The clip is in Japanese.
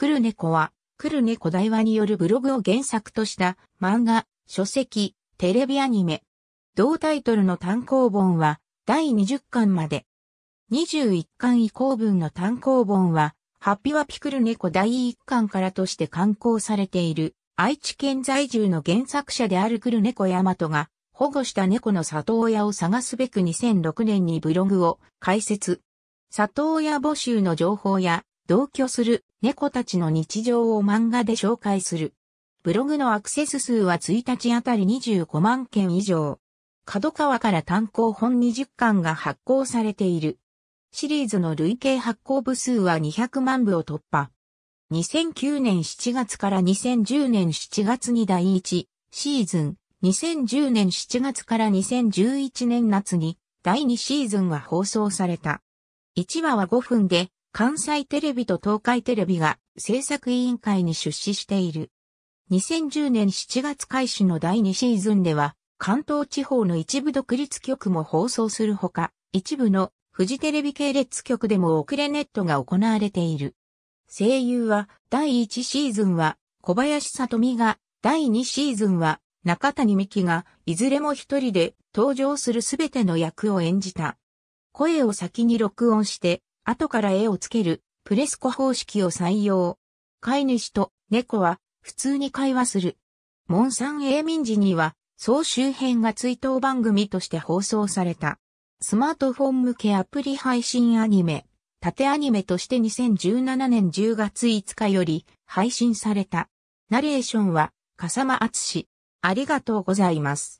来る猫は、来る猫大和によるブログを原作とした漫画、書籍、テレビアニメ。同タイトルの単行本は第20巻まで。21巻以降分の単行本は、ハッピワピクルネコ第1巻からとして刊行されている、愛知県在住の原作者であるクル猫コヤマトが、保護した猫の里親を探すべく2006年にブログを開設。里親募集の情報や、同居する猫たちの日常を漫画で紹介する。ブログのアクセス数は1日あたり25万件以上。角川から単行本20巻が発行されている。シリーズの累計発行部数は200万部を突破。2009年7月から2010年7月に第1シーズン、2010年7月から2011年夏に第2シーズンが放送された。1話は5分で関西テレビと東海テレビが制作委員会に出資している。2010年7月開始の第2シーズンでは、関東地方の一部独立局も放送するほか、一部のフジテレビ系列局でも遅れネットが行われている。声優は第1シーズンは小林里美が、第2シーズンは中谷美紀がいずれも一人で登場するすべての役を演じた。声を先に録音して後から絵をつける、プレスコ方式を採用。飼い主と猫は普通に会話する。モンサン永民時には、総集編が追悼番組として放送された。スマートフォン向けアプリ配信アニメ、縦アニメとして2017年10月5日より配信された。ナレーションは、笠間厚ありがとうございます。